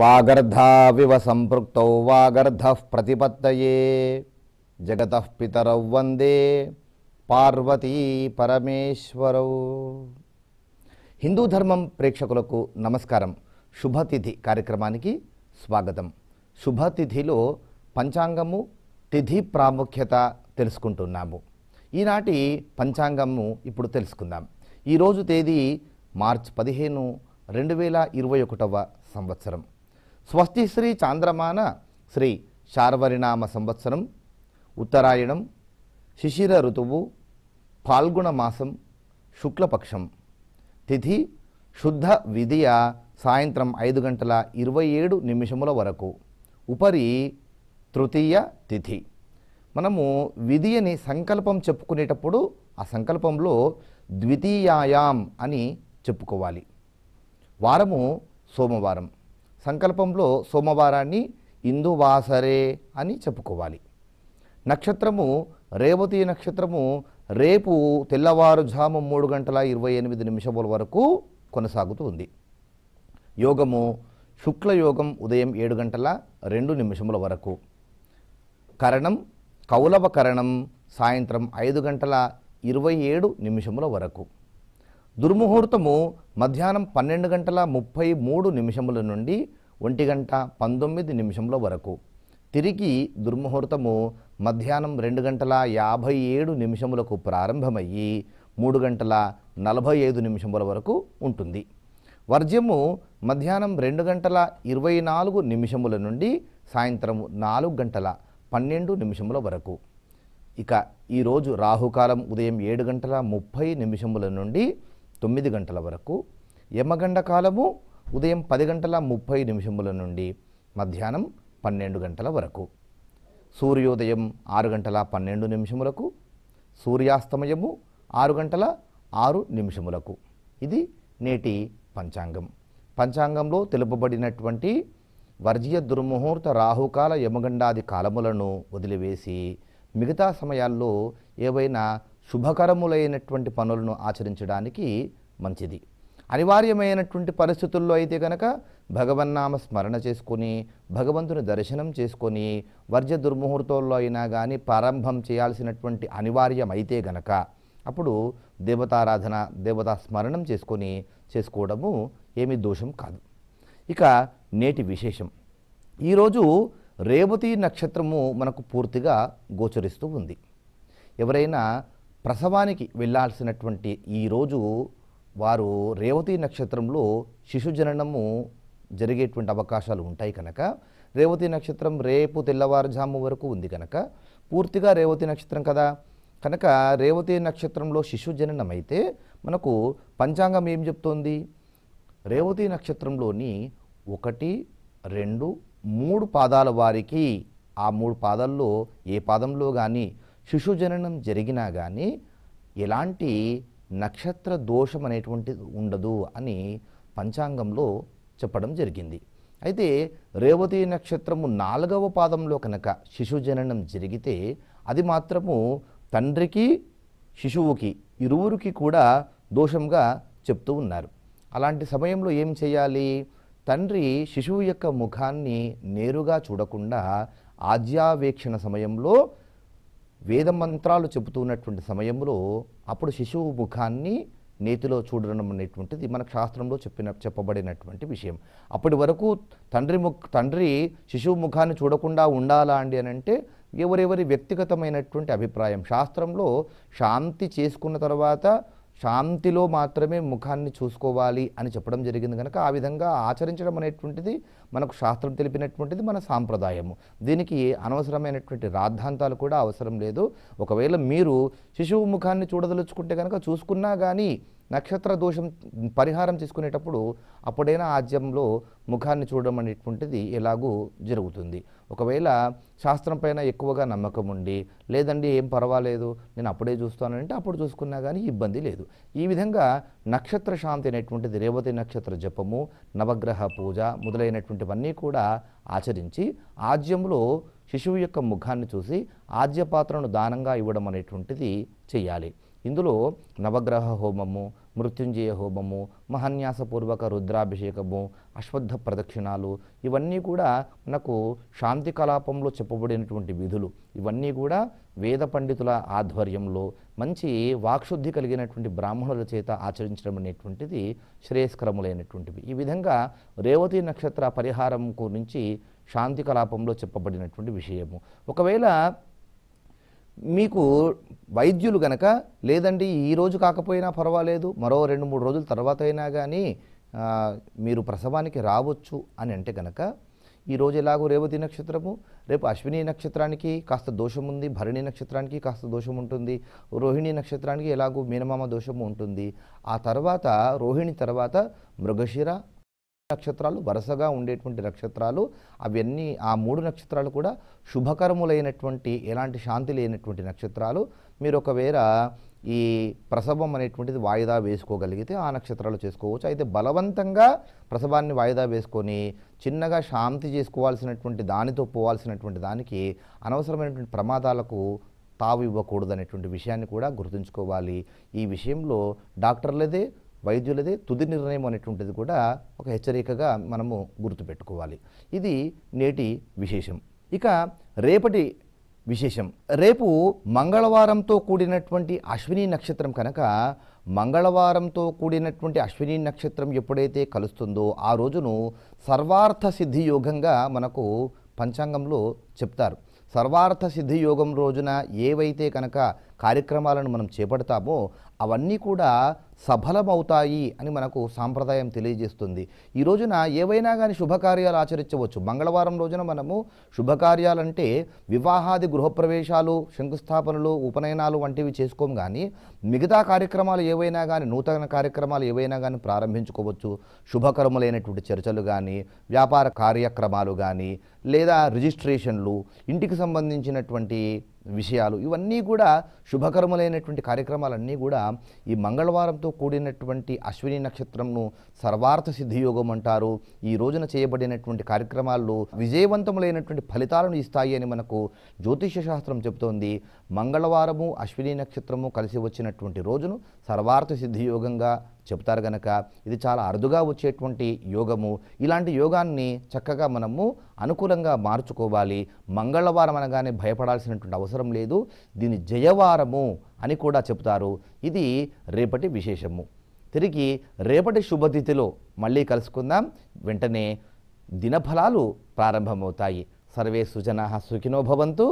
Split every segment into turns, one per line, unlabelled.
వాగర్ధావివ సంపృక్త వాగర్ధ ప్రతిపత్తయే జగత పితరౌ వందే పార్వతీ పరమేశ్వరౌ హిందూ ధర్మం ప్రేక్షకులకు నమస్కారం శుభతిథి కార్యక్రమానికి స్వాగతం శుభతిథిలో పంచాంగము తిథి ప్రాముఖ్యత తెలుసుకుంటున్నాము ఈనాటి పంచాంగము ఇప్పుడు తెలుసుకుందాం ఈరోజు తేదీ మార్చ్ పదిహేను రెండు వేల ఇరవై ఒకటవ సంవత్సరం స్వస్తి శ్రీ చాంద్రమాన శ్రీ శార్వరినామ సంవత్సరం ఉత్తరాయణం శిశిర ఋతువు ఫాల్గుణ మాసం శుక్లపక్షం తిథి శుద్ధ విధియ సాయంత్రం ఐదు గంటల ఇరవై ఏడు నిమిషముల వరకు ఉపరి తృతీయ తిథి మనము విధియని సంకల్పం చెప్పుకునేటప్పుడు ఆ సంకల్పంలో ద్వితీయాయాం అని చెప్పుకోవాలి వారము సోమవారం సంకల్పంలో సోమవారాన్ని ఇందువాసరే అని చెప్పుకోవాలి నక్షత్రము రేవతి నక్షత్రము రేపు తెల్లవారుజాము మూడు గంటల ఇరవై ఎనిమిది నిమిషముల వరకు కొనసాగుతూ ఉంది యోగము శుక్లయోగం ఉదయం ఏడు గంటల రెండు నిమిషముల వరకు కరణం కౌలవ కరణం సాయంత్రం ఐదు గంటల ఇరవై ఏడు నిమిషముల వరకు దుర్ముహూర్తము మధ్యాహ్నం పన్నెండు గంటల ముప్పై మూడు నిమిషముల నుండి ఒంటి గంట పంతొమ్మిది నిమిషముల వరకు తిరిగి దుర్ముహూర్తము మధ్యాహ్నం రెండు గంటల యాభై ఏడు నిమిషములకు ప్రారంభమయ్యి మూడు గంటల నలభై ఐదు నిమిషముల వరకు ఉంటుంది వర్జ్యము మధ్యాహ్నం రెండు గంటల ఇరవై నాలుగు నిమిషముల నుండి సాయంత్రం నాలుగు గంటల పన్నెండు నిమిషముల వరకు ఇక ఈరోజు రాహుకాలం ఉదయం ఏడు గంటల ముప్పై నిమిషముల నుండి తొమ్మిది గంటల వరకు యమగండ కాలము ఉదయం పది గంటల ముప్పై నిమిషముల నుండి మధ్యాహ్నం పన్నెండు గంటల వరకు సూర్యోదయం ఆరు గంటల పన్నెండు నిమిషములకు సూర్యాస్తమయము ఆరు గంటల ఆరు నిమిషములకు ఇది నేటి పంచాంగం పంచాంగంలో తెలుపబడినటువంటి వర్జీయ దుర్ముహూర్త రాహుకాల యమగండాది కాలములను వదిలివేసి మిగతా సమయాల్లో ఏవైనా శుభకరములైనటువంటి పనులను ఆచరించడానికి మంచిది అనివార్యమైనటువంటి పరిస్థితుల్లో అయితే కనుక భగవన్నామ స్మరణ చేసుకొని భగవంతుని దర్శనం చేసుకొని వర్జ దుర్ముహూర్తంలో అయినా కానీ ప్రారంభం చేయాల్సినటువంటి అనివార్యం అయితే గనక అప్పుడు దేవతారాధన దేవతా స్మరణం చేసుకొని చేసుకోవడము ఏమి దోషం కాదు ఇక నేటి విశేషం ఈరోజు రేవతి నక్షత్రము మనకు పూర్తిగా గోచరిస్తూ ఉంది ఎవరైనా ప్రసవానికి వెళ్ళాల్సినటువంటి ఈరోజు వారు రేవతి నక్షత్రంలో శిశు జననము జరిగేటువంటి అవకాశాలు ఉంటాయి కనుక రేవతి నక్షత్రం రేపు తెల్లవారుజాము వరకు ఉంది కనుక పూర్తిగా రేవతి నక్షత్రం కదా కనుక రేవతి నక్షత్రంలో శిశు జననం అయితే మనకు పంచాంగం ఏం చెప్తోంది రేవతి నక్షత్రంలోని ఒకటి రెండు మూడు పాదాల వారికి ఆ మూడు పాదాల్లో ఏ పాదంలో కానీ శిశు జననం జరిగినా కానీ ఎలాంటి నక్షత్ర దోషం అనేటువంటిది ఉండదు అని పంచాంగంలో చెప్పడం జరిగింది అయితే రేవతి నక్షత్రము నాలుగవ పాదంలో కనుక శిశు జననం జరిగితే అది మాత్రము తండ్రికి శిశువుకి ఇరువురికి కూడా దోషంగా చెప్తూ ఉన్నారు అలాంటి సమయంలో ఏం చేయాలి తండ్రి శిశువు యొక్క ముఖాన్ని నేరుగా చూడకుండా ఆజ్యావేక్షణ సమయంలో వేద మంత్రాలు చెబుతున్నటువంటి సమయంలో అప్పుడు శిశువు ముఖాన్ని నేతిలో చూడడం అనేటువంటిది మన శాస్త్రంలో చెప్పిన చెప్పబడినటువంటి విషయం అప్పటి వరకు తండ్రి ముఖ తండ్రి శిశువు ముఖాన్ని చూడకుండా ఉండాలా అండి అని అంటే ఎవరెవరి వ్యక్తిగతమైనటువంటి అభిప్రాయం శాస్త్రంలో శాంతి చేసుకున్న తర్వాత శాంతిలో మాత్రమే ముఖాన్ని చూసుకోవాలి అని చెప్పడం జరిగింది కనుక ఆ విధంగా ఆచరించడం అనేటువంటిది మనకు శాస్త్రం తెలిపినటువంటిది మన సాంప్రదాయము దీనికి అనవసరమైనటువంటి రాద్ధాంతాలు కూడా అవసరం లేదు ఒకవేళ మీరు శిశువు ముఖాన్ని చూడదలుచుకుంటే కనుక చూసుకున్నా కానీ నక్షత్ర దోషం పరిహారం తీసుకునేటప్పుడు అప్పుడైనా ఆజ్యంలో ముఖాన్ని చూడడం అనేటువంటిది ఎలాగూ జరుగుతుంది ఒకవేళ శాస్త్రం పైన ఎక్కువగా నమ్మకం ఉండి లేదండి ఏం పర్వాలేదు నేను అప్పుడే చూస్తానంటే అప్పుడు చూసుకున్నా కానీ ఇబ్బంది లేదు ఈ విధంగా నక్షత్ర శాంతి అనేటువంటిది రేవతి నక్షత్ర జపము నవగ్రహ పూజ మొదలైనటువంటివన్నీ కూడా ఆచరించి ఆజ్యంలో శిశువు యొక్క ముఖాన్ని చూసి పాత్రను దానంగా ఇవ్వడం అనేటువంటిది చేయాలి ఇందులో నవగ్రహ హోమము మృత్యుంజయ హోమము మహాన్యాసపూర్వక రుద్రాభిషేకము అశ్వద్ధ ప్రదక్షిణాలు ఇవన్నీ కూడా మనకు శాంతి కలాపంలో చెప్పబడినటువంటి విధులు ఇవన్నీ కూడా వేద పండితుల ఆధ్వర్యంలో మంచి వాక్శుద్ధి కలిగినటువంటి బ్రాహ్మణుల చేత ఆచరించడం అనేటువంటిది శ్రేయస్కరములైనటువంటివి ఈ విధంగా రేవతి నక్షత్ర పరిహారం గురించి శాంతి కలాపంలో చెప్పబడినటువంటి విషయము ఒకవేళ మీకు వైద్యులు గనక లేదండి ఈరోజు కాకపోయినా పర్వాలేదు మరో రెండు మూడు రోజుల తర్వాత అయినా కానీ మీరు ప్రసవానికి రావచ్చు అని అంటే గనక ఈరోజు ఎలాగో రేవతి నక్షత్రము రేపు అశ్విని నక్షత్రానికి కాస్త దోషం ఉంది భరణి నక్షత్రానికి కాస్త దోషం ఉంటుంది రోహిణి నక్షత్రానికి ఎలాగో మీనమామ దోషము ఉంటుంది ఆ తర్వాత రోహిణి తర్వాత మృగశిర నక్షత్రాలు వరుసగా ఉండేటువంటి నక్షత్రాలు అవన్నీ ఆ మూడు నక్షత్రాలు కూడా శుభకరములైనటువంటి ఎలాంటి శాంతి లేనటువంటి నక్షత్రాలు మీరు ఒకవేళ ఈ ప్రసవం అనేటువంటిది వాయిదా వేసుకోగలిగితే ఆ నక్షత్రాలు చేసుకోవచ్చు అయితే బలవంతంగా ప్రసవాన్ని వాయిదా వేసుకొని చిన్నగా శాంతి చేసుకోవాల్సినటువంటి దానితో పోవాల్సినటువంటి దానికి అనవసరమైనటువంటి ప్రమాదాలకు తావు ఇవ్వకూడదు అనేటువంటి విషయాన్ని కూడా గుర్తుంచుకోవాలి ఈ విషయంలో డాక్టర్లదే వైద్యులది తుది నిర్ణయం అనేటువంటిది కూడా ఒక హెచ్చరికగా మనము గుర్తుపెట్టుకోవాలి ఇది నేటి విశేషం ఇక రేపటి విశేషం రేపు మంగళవారంతో కూడినటువంటి అశ్విని నక్షత్రం కనుక మంగళవారంతో కూడినటువంటి అశ్విని నక్షత్రం ఎప్పుడైతే కలుస్తుందో ఆ రోజును సర్వార్థ సిద్ధి యోగంగా మనకు పంచాంగంలో చెప్తారు సర్వార్థ సిద్ధి యోగం రోజున ఏవైతే కనుక కార్యక్రమాలను మనం చేపడతామో అవన్నీ కూడా సఫలమవుతాయి అని మనకు సాంప్రదాయం తెలియజేస్తుంది ఈ రోజున ఏవైనా కానీ శుభకార్యాలు ఆచరించవచ్చు మంగళవారం రోజున మనము శుభకార్యాలంటే వివాహాది గృహప్రవేశాలు శంకుస్థాపనలు ఉపనయనాలు వంటివి చేసుకోము కానీ మిగతా కార్యక్రమాలు ఏవైనా కానీ నూతన కార్యక్రమాలు ఏవైనా కానీ ప్రారంభించుకోవచ్చు శుభకరములైనటువంటి చర్చలు కానీ వ్యాపార కార్యక్రమాలు కానీ లేదా రిజిస్ట్రేషన్లు ఇంటికి సంబంధించినటువంటి విషయాలు ఇవన్నీ కూడా శుభకరములైనటువంటి కార్యక్రమాలన్నీ కూడా ఈ మంగళవారంతో కూడినటువంటి అశ్విని నక్షత్రంను సర్వార్థ సిద్ధియోగం అంటారు ఈ రోజున చేయబడినటువంటి కార్యక్రమాల్లో విజయవంతములైనటువంటి ఫలితాలను ఇస్తాయి అని మనకు జ్యోతిష శాస్త్రం చెబుతోంది మంగళవారము అశ్విని నక్షత్రము కలిసి వచ్చినటువంటి రోజును సర్వార్థ సిద్ధియోగంగా చెబుతారు గనక ఇది చాలా అరుదుగా వచ్చేటువంటి యోగము ఇలాంటి యోగాన్ని చక్కగా మనము అనుకూలంగా మార్చుకోవాలి మంగళవారం అనగానే భయపడాల్సినటువంటి అవసరం లేదు దీని జయవారము అని కూడా చెబుతారు ఇది రేపటి విశేషము తిరిగి రేపటి శుభతిథిలో మళ్ళీ కలుసుకుందాం వెంటనే దినఫలాలు ప్రారంభమవుతాయి సర్వే సుజనా సుఖినో భవంతు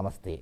నమస్తే